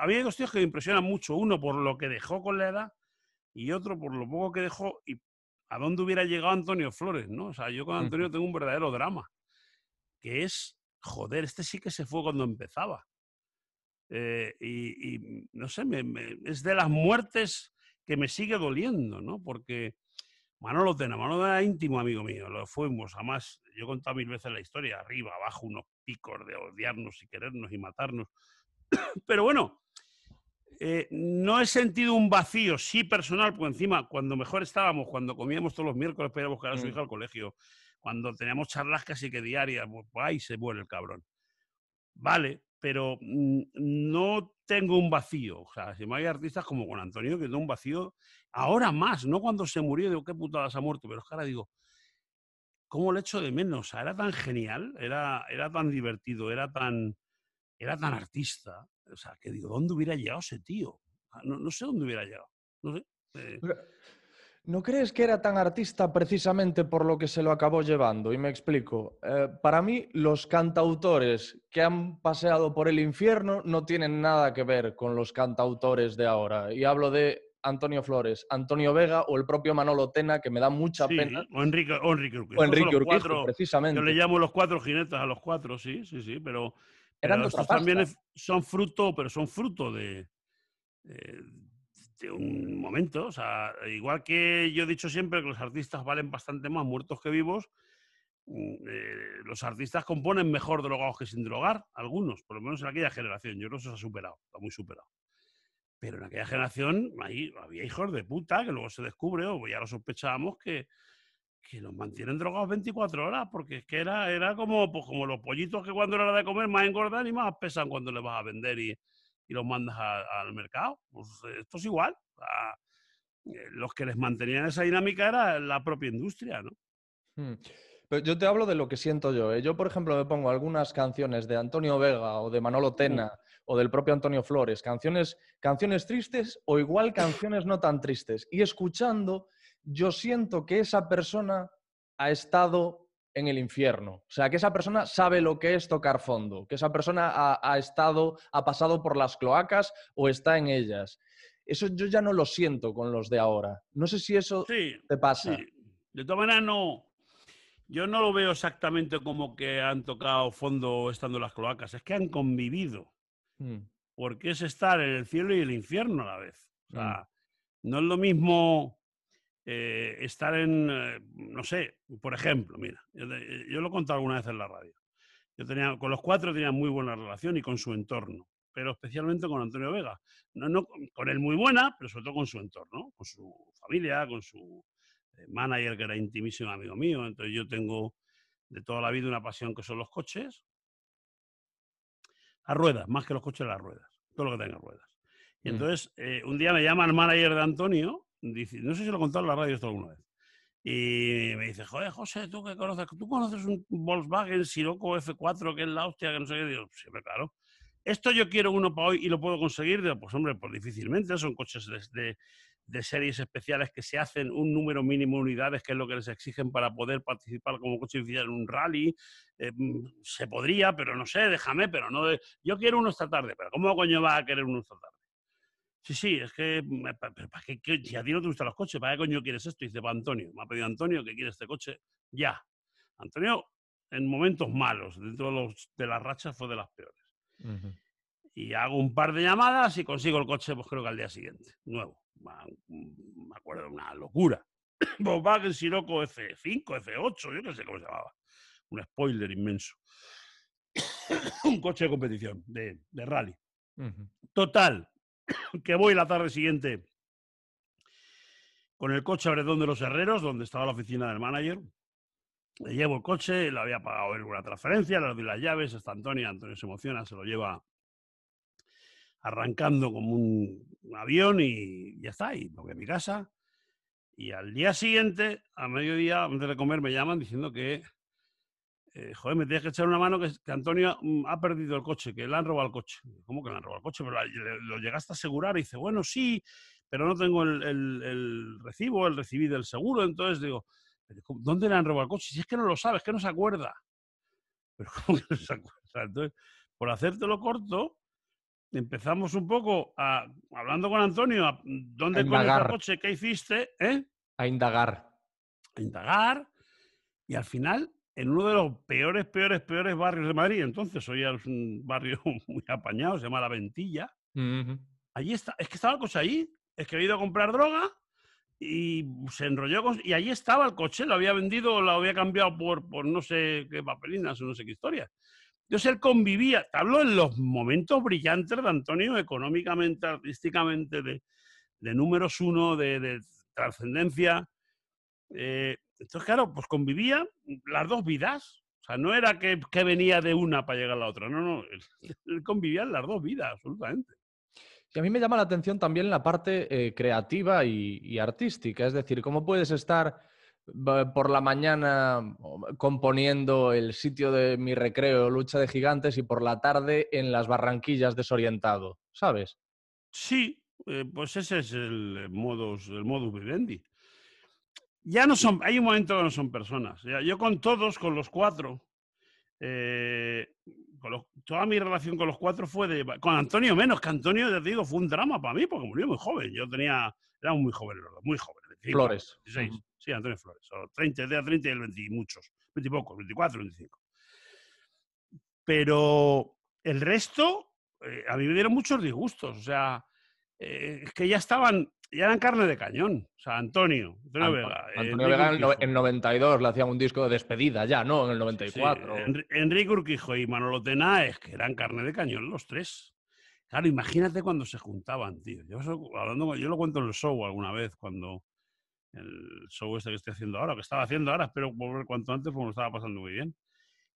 Había dos tíos que me impresionan mucho. Uno por lo que dejó con la edad y otro por lo poco que dejó y a dónde hubiera llegado Antonio Flores, ¿no? O sea, yo con Antonio tengo un verdadero drama, que es, joder, este sí que se fue cuando empezaba. Eh, y, no sé, es de las muertes que me sigue doliendo, ¿no? Porque Manolo Tena, Manolo era íntimo amigo mío, lo fuimos, además, yo he contado mil veces la historia, arriba, abajo, unos picos de odiarnos y querernos y matarnos. Pero bueno, eh, no he sentido un vacío, sí personal, porque encima, cuando mejor estábamos, cuando comíamos todos los miércoles para buscar a su mm. hija al colegio, cuando teníamos charlas casi que diarias, pues ahí se muere el cabrón. Vale, pero mm, no tengo un vacío. O sea, si me hay artistas como con Antonio, que tengo un vacío, ahora más, no cuando se murió, digo, qué putadas ha muerto, pero es que ahora digo, ¿cómo le echo de menos? O sea, era tan genial, era, era tan divertido, era tan, era tan artista o sea, que digo, ¿dónde hubiera llegado ese tío? Ah, no, sé dónde hubiera llegado. No sé. Eh. ¿No crees que era tan artista precisamente por lo que se lo acabó llevando? Y me explico. Eh, para mí, los cantautores que han paseado por el infierno no tienen nada que ver con los cantautores de ahora. Y hablo de Antonio Flores, Antonio Vega o el propio Manolo Tena, que me da mucha pena. O Enrique, o Enrique Urquijo. O Enrique precisamente. Yo le llamo los cuatro jinetes a los cuatro, sí, sí, sí, pero eran pero también son fruto, pero son fruto de, de, un momento. O sea, igual que yo he dicho siempre que los artistas valen bastante más muertos que vivos, mm, eh, los artistas componen mejor drogados que sin drogar, algunos, por lo menos en aquella generación. Yo creo que eso se ha superado, está muy superado. Pero en aquella generación ahí había hijos de puta que luego se descubre, o ya lo sospechábamos, que, que los mantienen drogados 24 horas, porque es que era, era como, pues, como los pollitos que cuando era hora de comer más engordan y más pesan cuando le vas a vender y, los mandas al mercado. Pues eh, esto es igual. Eh, los que les mantenían esa dinámica era la propia industria, ¿no? Hmm. Pero yo te hablo de lo que siento yo. ¿eh? Yo, por ejemplo, me pongo algunas canciones de Antonio Vega o de Manolo Tena o del propio Antonio Flores, canciones, canciones tristes o igual canciones no tan tristes. Y escuchando yo siento que esa persona ha estado en el infierno. O sea, que esa persona sabe lo que es tocar fondo, que esa persona ha, estado, ha pasado por las cloacas o está en ellas. Eso yo ya no lo siento con los de ahora. No sé si eso te pasa. De todas maneras, no. Yo no lo veo exactamente como que han tocado fondo estando en las cloacas. Es que han convivido. Mm. Porque es estar en el cielo y el infierno a la vez. O sea, mm. no es lo mismo eh, estar en, eh, no sé, por ejemplo, mira, yo, lo he contado alguna vez en la radio. Yo tenía, con los cuatro tenía muy buena relación y con su entorno, pero especialmente con Antonio Vega. No, no, con él muy buena, pero sobre todo con su entorno, con su familia, con su eh, manager que era intimísimo amigo mío. Entonces yo tengo de toda la vida una pasión que son los coches, a ruedas, más que los coches, las ruedas, todo lo que tenga ruedas. Y mm. entonces un día me llama el manager de Antonio no sé si lo he contado en la radio esto alguna vez, y me dice, joder, José, ¿tú qué conoces? ¿Tú conoces un Volkswagen Siroco F4 que es la hostia? Que no sé qué. Digo, siempre claro. Esto yo quiero uno para hoy y lo puedo conseguir. Digo, pues hombre, pues difícilmente. Son coches de, de, series especiales que se hacen un número mínimo de unidades, que es lo que les exigen para poder participar como coche oficial en un rally. Eh, mm, se podría, pero no sé, déjame, pero no. Yo quiero uno esta tarde, pero ¿cómo coño va a querer uno esta tarde? Sí, sí, es que, mm, eh, si a ti no te gustan los coches, ¿para qué coño quieres esto? dice, para Antonio, me ha pedido Antonio que quiere este coche ya. Antonio, en momentos malos, dentro de, los, las rachas, fue de las peores. Y hago un par de llamadas y consigo el coche, pues creo que al día siguiente, nuevo. Mm, me acuerdo, una locura. Volkswagen Siroco F5, F8, yo qué sé cómo se llamaba. Un spoiler inmenso. un coche de competición, de, rally. Total, que voy la tarde siguiente con el coche a Bredón de los Herreros, donde estaba la oficina del manager. Le llevo el coche, le había pagado alguna transferencia, le doy las llaves, hasta Antonio, Antonio se emociona, se lo lleva arrancando como un, avión y ya está, y me voy a mi casa. Y al día siguiente, a mediodía, antes de comer, me llaman diciendo que eh, joder, me tienes que echar una mano que, Antonio mm, ha perdido el coche, que le han robado el coche. ¿Cómo que le han robado el coche? Pero lo llegaste a asegurar y dice, bueno, sí, pero no tengo el, el, el recibo, el recibí del seguro. Entonces digo, ¿dónde le han robado el coche? Si es que no lo sabes, que no se acuerda. Pero ¿cómo que no se acuerda? Entonces, por hacértelo corto, empezamos un poco hablando con Antonio, ¿dónde a el coche? ¿Qué hiciste? ¿eh? A indagar. A indagar. Y al final en uno de los peores, peores, peores barrios de Madrid, entonces hoy es un barrio muy apañado, se llama La Ventilla. Allí está, es que estaba el coche ahí, es que había ido a comprar droga y se enrolló con, y ahí estaba el coche, lo había vendido, lo había cambiado por, no sé qué papelinas o no sé qué historia. Entonces él convivía, te hablo en los momentos brillantes de Antonio, económicamente, artísticamente, de, números uno, de, de trascendencia, eh, entonces, claro, pues convivía las dos vidas. O sea, no era que, venía de una para llegar a la otra, no, no, convivían convivía las dos vidas, absolutamente. Y a mí me llama la atención también la parte eh, creativa y, artística, es decir, cómo puedes estar por la mañana componiendo el sitio de mi recreo, lucha de gigantes, y por la tarde en las barranquillas desorientado, ¿sabes? Sí, eh, pues ese es el el modus vivendi ya no son, hay un momento que no son personas. Yo con todos, con los cuatro, eh, con toda mi relación con los cuatro fue de... Con Antonio menos, que Antonio, ya te digo, fue un drama para mí porque murió muy joven. Yo tenía... Era muy joven, muy joven. Flores. Sí, Antonio Flores. O 30, de 30 y el 20 y muchos. 20 y pocos, 24, 25. Pero el resto, eh, a mí me dieron muchos disgustos. O sea, eh, es que ya estaban y eran carne de cañón. O sea, Antonio, Antonio Vega. Eh, Antonio Vega en, 92 le hacían un disco de despedida ya, ¿no? En el 94. Enrique Urquijo y Manolo es que eran carne de cañón los tres. Claro, imagínate cuando se juntaban, tío. Yo, lo cuento en el show alguna vez, cuando el show este que estoy haciendo ahora, que estaba haciendo ahora, espero volver cuanto antes porque estaba pasando muy bien.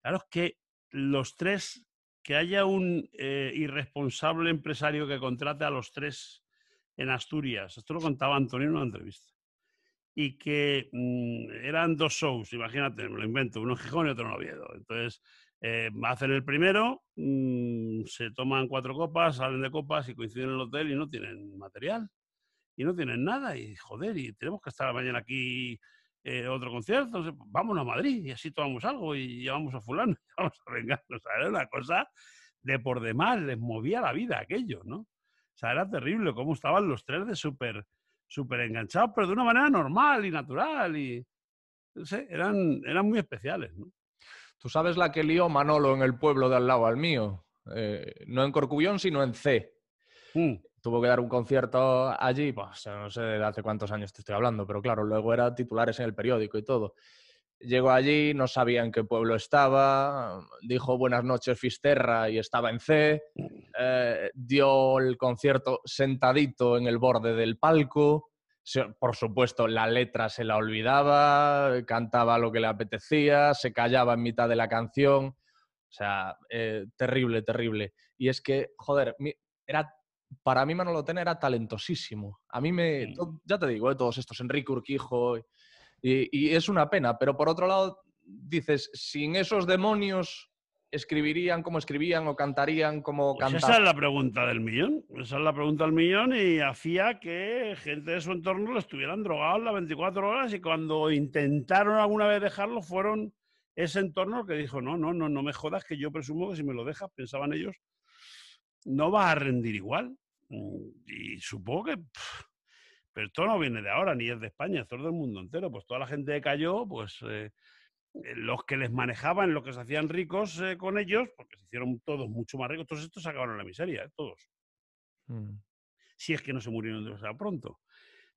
Claro, es que los tres, que haya un eh, irresponsable empresario que contrate a los tres en Asturias, esto lo contaba Antonio en una entrevista, y que mm, eran dos shows, imagínate, lo invento, uno en Gijón y otro en Oviedo. Entonces, eh, hacen el primero, mm, se toman cuatro copas, salen de copas y coinciden en el hotel y no tienen material, y no tienen nada, y joder, y tenemos que estar mañana aquí eh, otro concierto, vamos a Madrid y así tomamos algo y llevamos a fulano, y vamos a vengarnos, era una cosa de por demás, les movía la vida aquello, ¿no? O sea, era terrible cómo estaban los tres de súper super enganchados, pero de una manera normal y natural. Y, no sé, eran, eran muy especiales. Tú sabes la que lió Manolo en el pueblo de al lado al mío. Eh, no en Corcubión, sino en C. Mm. Tuvo que dar un concierto allí, pues, no sé de hace cuántos años te estoy hablando, pero claro, luego era titulares en el periódico y todo. Llegó allí, no sabía en qué pueblo estaba, dijo buenas noches Fisterra y estaba en C, mm. eh, dio el concierto sentadito en el borde del palco, por supuesto la letra se la olvidaba, cantaba lo que le apetecía, se callaba en mitad de la canción, o sea, eh, terrible, terrible. Y es que, joder, era para mí Manolo Tena era talentosísimo. A mí me, mm. ya te digo, de eh, todos estos, Enrique Urquijo, y, es una pena, pero por otro lado, dices, sin esos demonios escribirían como escribían o cantarían como pues Esa es la pregunta del millón. Esa es la pregunta del millón y hacía que gente de su entorno lo estuvieran drogados las 24 horas y cuando intentaron alguna vez dejarlo fueron ese entorno que dijo, no, no, no, no me jodas que yo presumo que si me lo dejas, pensaban ellos, no va a rendir igual. Mm, y supongo que pero esto no viene de ahora, ni es de España, es es del mundo entero. Pues toda la gente que cayó, pues eh, eh, los que les manejaban, los que se hacían ricos eh, con ellos, porque se hicieron todos mucho más ricos, todos estos se acabaron en la miseria, todos. Mm. Si es que no se murieron sea pronto.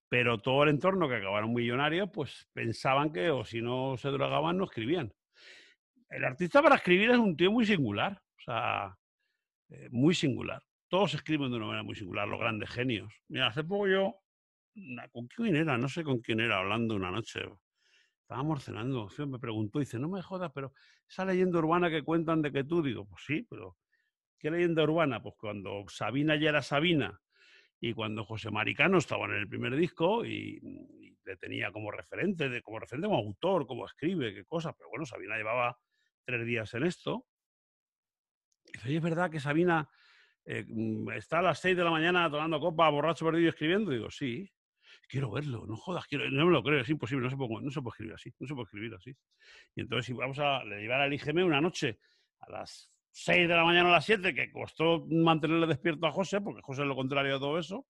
Pero todo el entorno que acabaron millonarios, pues pensaban que o si no se drogaban, no escribían. El artista para escribir es un tío muy singular, o sea, muy singular. Todos escriben de una manera muy singular, los grandes genios. Mira, hace poco yo ¿con quién era? No sé con quién era, hablando una noche. Estábamos cenando, me preguntó, dice, no me jodas, pero esa leyenda urbana que cuentan de que tú, digo, pues sí, pero ¿qué leyenda urbana? Pues cuando Sabina ya era Sabina y cuando José Maricano estaba en el primer disco y, le tenía como referente, de, como referente como autor, como escribe, qué cosas, pero bueno, Sabina llevaba tres días en esto. Y dice, es verdad que Sabina eh, mm, está a las seis de la mañana tomando copa, borracho perdido escribiendo. Digo, sí, quiero verlo, no jodas, quiero, no me lo creo, es imposible, no se, puede, no se escribir así, no se puede escribir así. Y entonces si vamos a llevar al IGM una noche a las 6 de la mañana a las 7, que costó mantenerle despierto a José, porque José es lo contrario de todo eso,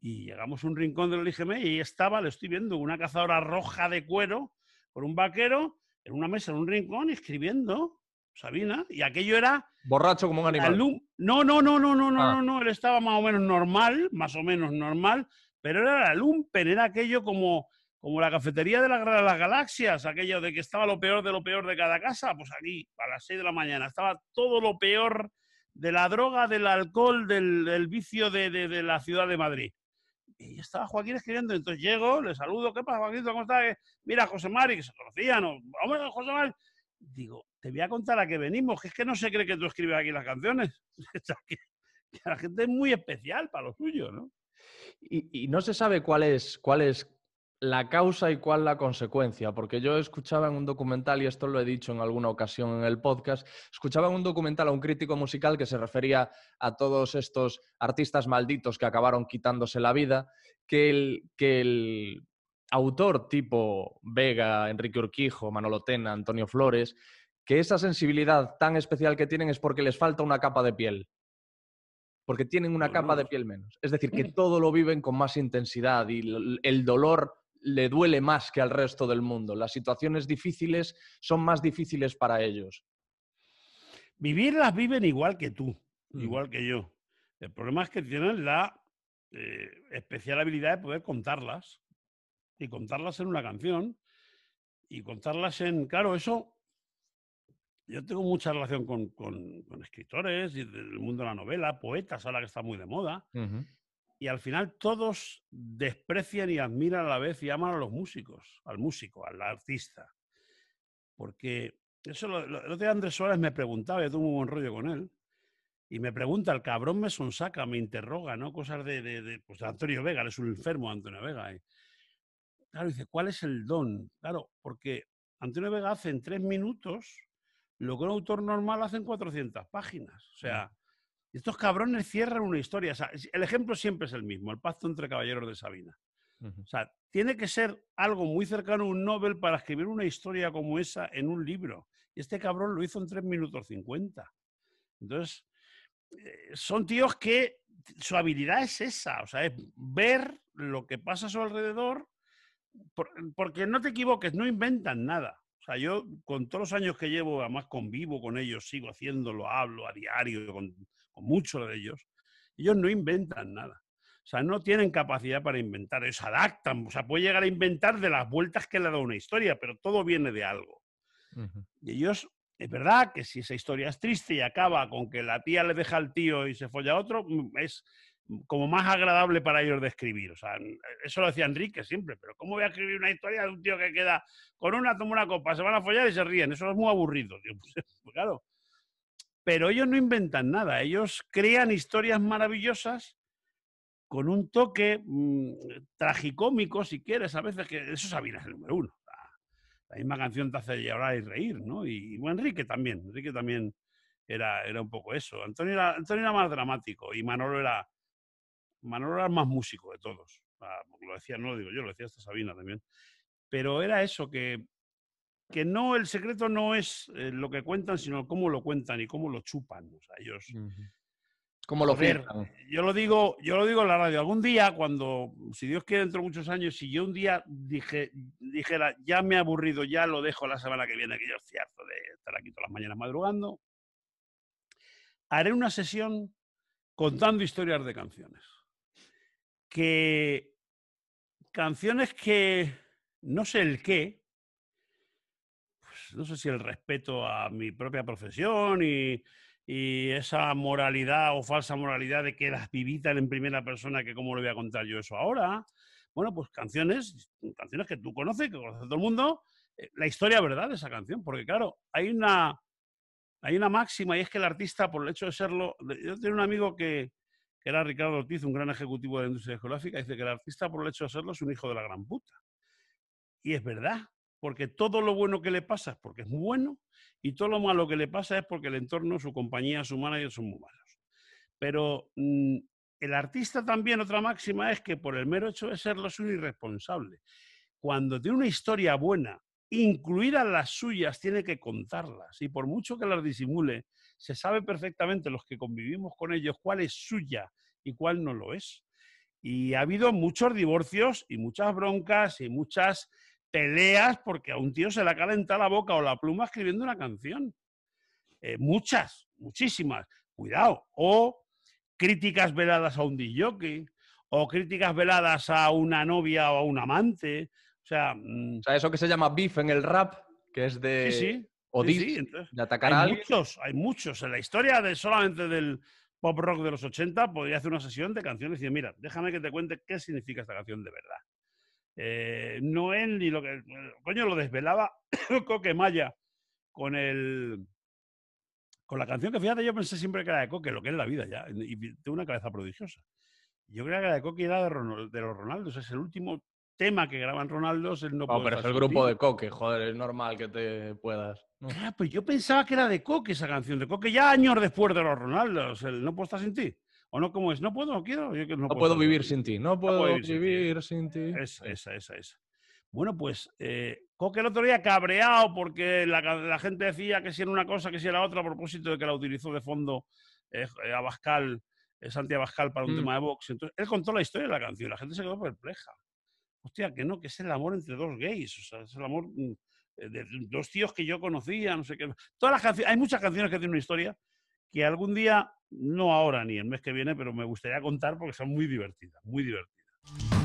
y llegamos a un rincón del IGM y ahí estaba, le estoy viendo, una cazadora roja de cuero por un vaquero en una mesa, en un rincón, escribiendo Sabina, y aquello era... Borracho como un animal. No, no, no, no, no, no, ah. no, no, él estaba más o menos normal, más o menos normal, pero era la Lumpen, era aquello como, como la cafetería de, la, las galaxias, aquello de que estaba lo peor de lo peor de cada casa, pues aquí, a las 6 de la mañana, estaba todo lo peor de la droga, del alcohol, del, vicio de, de, la ciudad de Madrid. Y estaba Joaquín escribiendo, entonces llego, le saludo, ¿qué pasa, Joaquín? ¿Cómo estás? Mira, José Mari, que se conocían, Vamos, José Mari. Digo, te voy a contar a qué venimos, que es que no se cree que tú escribes aquí las canciones. que la gente es muy especial para lo suyo, ¿no? Y, no se sabe cuál es, la causa y cuál la consecuencia, porque yo escuchaba en un documental, y esto lo he dicho en alguna ocasión en el podcast, escuchaba en un documental a un crítico musical que se refería a todos estos artistas malditos que acabaron quitándose la vida, que el, que el autor tipo Vega, Enrique Urquijo, Manolo Tena, Antonio Flores, que esa sensibilidad tan especial que tienen es porque les falta una capa de piel porque tienen una capa de piel menos. Es decir, que todo lo viven con más intensidad y el dolor le duele más que al resto del mundo. Las situaciones difíciles son más difíciles para ellos. Vivirlas viven igual que tú, mm. igual que yo. El problema es que tienen la eh, especial habilidad de poder contarlas y contarlas en una canción y contarlas en... Claro, eso yo tengo mucha relación con, con, escritores y del mundo de la novela, poetas, ahora que está muy de moda, y al final todos desprecian y admiran a la vez y aman a los músicos, al músico, al artista. Porque eso lo, de Andrés Suárez me preguntaba, yo tuve un buen rollo con él, y me pregunta, el cabrón me sonsaca, me interroga, ¿no? Cosas de, de, pues Antonio Vega, es un enfermo Antonio Vega. claro, dice, ¿cuál es el don? Claro, porque Antonio Vega hace en tres minutos lo que un autor normal hace en 400 páginas. O sea, estos cabrones cierran una historia. el ejemplo siempre es el mismo, el pacto entre caballeros de Sabina. O sea, tiene que ser algo muy cercano a un Nobel para escribir una historia como esa en un libro. Y este cabrón lo hizo en 3 minutos 50. Entonces, eh, son tíos que su habilidad es esa, o sea, es ver lo que pasa a su alrededor, porque no te equivoques, no inventan nada sea, yo con todos los años que llevo, además convivo con ellos, sigo haciéndolo, hablo a diario con, muchos de ellos, ellos no inventan nada. O sea, no tienen capacidad para inventar, ellos adaptan, o sea, puede llegar a inventar de las vueltas que le da una historia, pero todo viene de algo. Y ellos, es verdad que si esa historia es triste y acaba con que la tía le deja al tío y se folla a otro, mm, es, como más agradable para ellos de escribir. O sea, eso lo decía Enrique siempre, pero ¿cómo voy a escribir una historia de un tío que queda con una, toma una copa, se van a follar y se ríen? Eso es muy aburrido, pues, claro. Pero ellos no inventan nada, ellos crean historias maravillosas con un toque mm, tragicómico, si quieres, a veces que eso Sabina es el número uno. La, misma canción te hace llorar y reír, ¿no? Y, bueno, Enrique también, Enrique también era, era un poco eso. Antonio era, Antonio era más dramático y Manolo era, Manolo era más músico de todos. Ah, lo decía, no lo digo yo, lo decía hasta Sabina también. Pero era eso, que, que no, el secreto no es eh, lo que cuentan, sino cómo lo cuentan y cómo lo chupan. O sea, ellos. ¿Cómo lo ver, yo lo digo, yo lo digo en la radio. Algún día, cuando, si Dios quiere, dentro de muchos años, si yo un día dijera, ya me he aburrido, ya lo dejo la semana que viene, que yo es de estar aquí todas las mañanas madrugando, haré una sesión contando historias de canciones que canciones que no sé el qué, pues no sé si el respeto a mi propia profesión y, esa moralidad o falsa moralidad de que las vivitan en primera persona, que cómo lo voy a contar yo eso ahora. Bueno, pues canciones, canciones que tú conoces, que conoce todo el mundo, eh, la historia verdad de esa canción, porque claro, hay una, hay una máxima y es que el artista, por el hecho de serlo, yo tengo un amigo que, era Ricardo Ortiz, un gran ejecutivo de la industria geográfica, dice que el artista por el hecho de serlo es un hijo de la gran puta. Y es verdad, porque todo lo bueno que le pasa es porque es muy bueno y todo lo malo que le pasa es porque el entorno, su compañía, su manager son muy malos. Pero mm, el artista también, otra máxima es que por el mero hecho de serlo es un irresponsable. Cuando tiene una historia buena, incluidas las suyas, tiene que contarlas. Y por mucho que las disimule, se sabe perfectamente los que convivimos con ellos cuál es suya y cuál no lo es. Y ha habido muchos divorcios y muchas broncas y muchas peleas porque a un tío se le calenta la boca o la pluma escribiendo una canción. Eh, muchas, muchísimas. Cuidado. O críticas veladas a un DJ, o críticas veladas a una novia o a un amante. O sea, mm, o sea, eso que se llama beef en el rap, que es de, sí, sí sí, entonces, de atacar hay a muchos, hay muchos. En la historia de solamente del pop rock de los 80 podría hacer una sesión de canciones y decir, mira, déjame que te cuente qué significa esta canción de verdad. Eh, no él ni lo que... Coño, lo desvelaba Coque Maya con el... Con la canción que fíjate, yo pensé siempre que era de Coque, lo que es la vida ya, y tengo una cabeza prodigiosa. Yo creía que la de Coque era de los Ronaldos, es el último tema que graban Ronaldos, él no, puede pero es el grupo de Coque, joder, es normal que te puedas. Ah, pues yo pensaba que era de Coque esa canción, de Coque ya años después de los Ronaldos, él No puedo estar sin ti. ¿O no? ¿Cómo es? No puedo, no quiero. que no, puedo, vivir sin ti, no puedo, vivir, sin, ti. Esa, esa, esa, Bueno, pues eh, Coque el otro día cabreado porque la, gente decía que si era una cosa, que si era otra, a propósito de que la utilizó de fondo eh, eh Abascal, eh, Santi Abascal para un mm. tema de box. Entonces, él contó la historia de la canción, la gente se quedó perpleja hostia, que no, que es el amor entre dos gays, o sea, es el amor mm, eh, de dos tíos que yo conocía, no sé qué. Todas las hay muchas canciones que tienen una historia que algún día, no ahora ni el mes que viene, pero me gustaría contar porque son muy divertidas, muy divertidas.